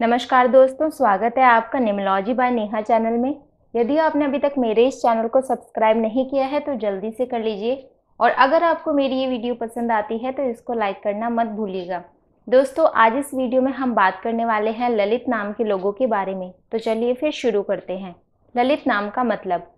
नमस्कार दोस्तों स्वागत है आपका निमोलॉजी बाय नेहा चैनल में यदि आपने अभी तक मेरे इस चैनल को सब्सक्राइब नहीं किया है तो जल्दी से कर लीजिए और अगर आपको मेरी ये वीडियो पसंद आती है तो इसको लाइक करना मत भूलिएगा दोस्तों आज इस वीडियो में हम बात करने वाले हैं ललित नाम के लोगों के बारे में तो चलिए फिर शुरू करते हैं ललित नाम का मतलब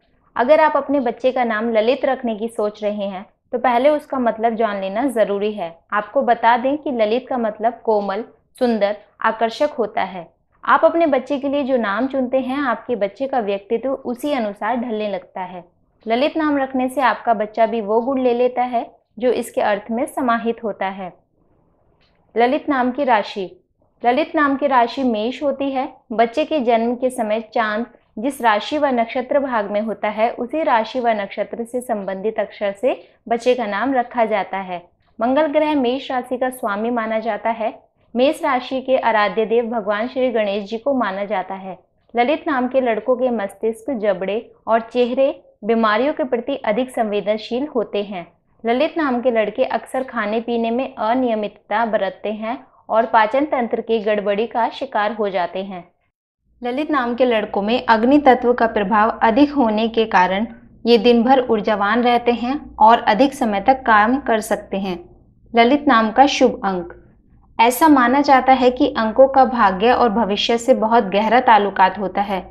अगर आप अपने बच्चे का नाम ललित रखने की सोच रहे हैं तो पहले उसका मतलब जान लेना ज़रूरी है आपको बता दें कि ललित का मतलब कोमल सुंदर आकर्षक होता है आप अपने बच्चे के लिए जो नाम चुनते हैं आपके बच्चे का व्यक्तित्व उसी अनुसार ढलने लगता है ललित नाम रखने से आपका बच्चा भी वो गुण ले लेता है जो इसके अर्थ में समाहित होता है ललित नाम की राशि ललित नाम की राशि मेष होती है बच्चे के जन्म के समय चांद जिस राशि व नक्षत्र भाग में होता है उसी राशि व नक्षत्र से संबंधित अक्षर से बच्चे का नाम रखा जाता है मंगल ग्रह मेष राशि का स्वामी माना जाता है मेष राशि के आराध्य देव भगवान श्री गणेश जी को माना जाता है ललित नाम के लड़कों के मस्तिष्क जबड़े और चेहरे बीमारियों के प्रति अधिक संवेदनशील होते हैं ललित नाम के लड़के अक्सर खाने पीने में अनियमितता बरतते हैं और पाचन तंत्र की गड़बड़ी का शिकार हो जाते हैं ललित नाम के लड़कों में अग्नि तत्व का प्रभाव अधिक होने के कारण ये दिन भर ऊर्जावान रहते हैं और अधिक समय तक काम कर सकते हैं ललित नाम का शुभ अंक ऐसा माना जाता है कि अंकों का भाग्य और भविष्य से बहुत गहरा ताल्लुकात होता है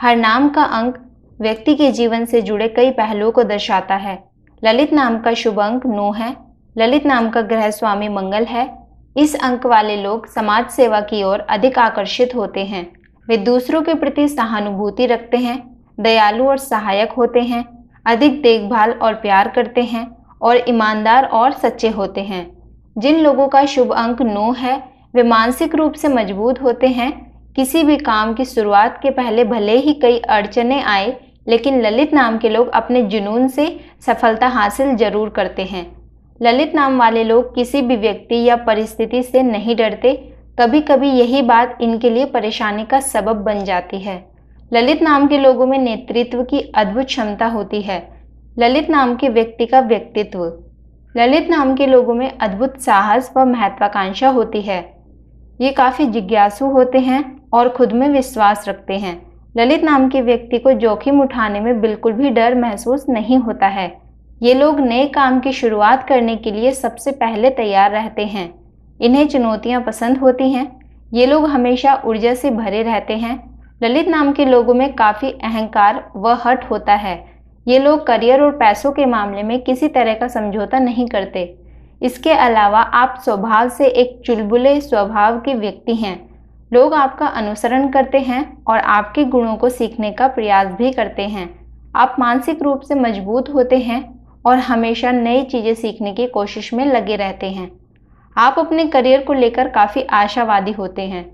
हर नाम का अंक व्यक्ति के जीवन से जुड़े कई पहलुओं को दर्शाता है ललित नाम का शुभ अंक नौ है ललित नाम का ग्रह स्वामी मंगल है इस अंक वाले लोग समाज सेवा की ओर अधिक आकर्षित होते हैं वे दूसरों के प्रति सहानुभूति रखते हैं दयालु और सहायक होते हैं अधिक देखभाल और प्यार करते हैं और ईमानदार और सच्चे होते हैं जिन लोगों का शुभ अंक नौ है वे मानसिक रूप से मजबूत होते हैं किसी भी काम की शुरुआत के पहले भले ही कई अड़चने आए लेकिन ललित नाम के लोग अपने जुनून से सफलता हासिल जरूर करते हैं ललित नाम वाले लोग किसी भी व्यक्ति या परिस्थिति से नहीं डरते कभी कभी यही बात इनके लिए परेशानी का सबब बन जाती है ललित नाम के लोगों में नेतृत्व की अद्भुत क्षमता होती है ललित नाम के व्यक्ति का व्यक्तित्व ललित नाम के लोगों में अद्भुत साहस व महत्वाकांक्षा होती है ये काफ़ी जिज्ञासु होते हैं और खुद में विश्वास रखते हैं ललित नाम के व्यक्ति को जोखिम उठाने में बिल्कुल भी डर महसूस नहीं होता है ये लोग नए काम की शुरुआत करने के लिए सबसे पहले तैयार रहते हैं इन्हें चुनौतियाँ पसंद होती हैं ये लोग हमेशा ऊर्जा से भरे रहते हैं ललित नाम के लोगों में काफ़ी अहंकार व हट होता है ये लोग करियर और पैसों के मामले में किसी तरह का समझौता नहीं करते इसके अलावा आप स्वभाव से एक चुलबुले स्वभाव के व्यक्ति हैं लोग आपका अनुसरण करते हैं और आपके गुणों को सीखने का प्रयास भी करते हैं आप मानसिक रूप से मजबूत होते हैं और हमेशा नई चीज़ें सीखने की कोशिश में लगे रहते हैं आप अपने करियर को लेकर काफ़ी आशावादी होते हैं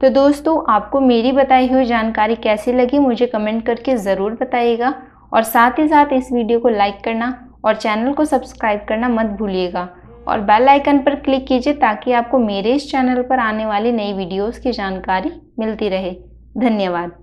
तो दोस्तों आपको मेरी बताई हुई जानकारी कैसी लगी मुझे कमेंट करके ज़रूर बताइएगा और साथ ही साथ इस वीडियो को लाइक करना और चैनल को सब्सक्राइब करना मत भूलिएगा और बेल आइकन पर क्लिक कीजिए ताकि आपको मेरे इस चैनल पर आने वाली नई वीडियोस की जानकारी मिलती रहे धन्यवाद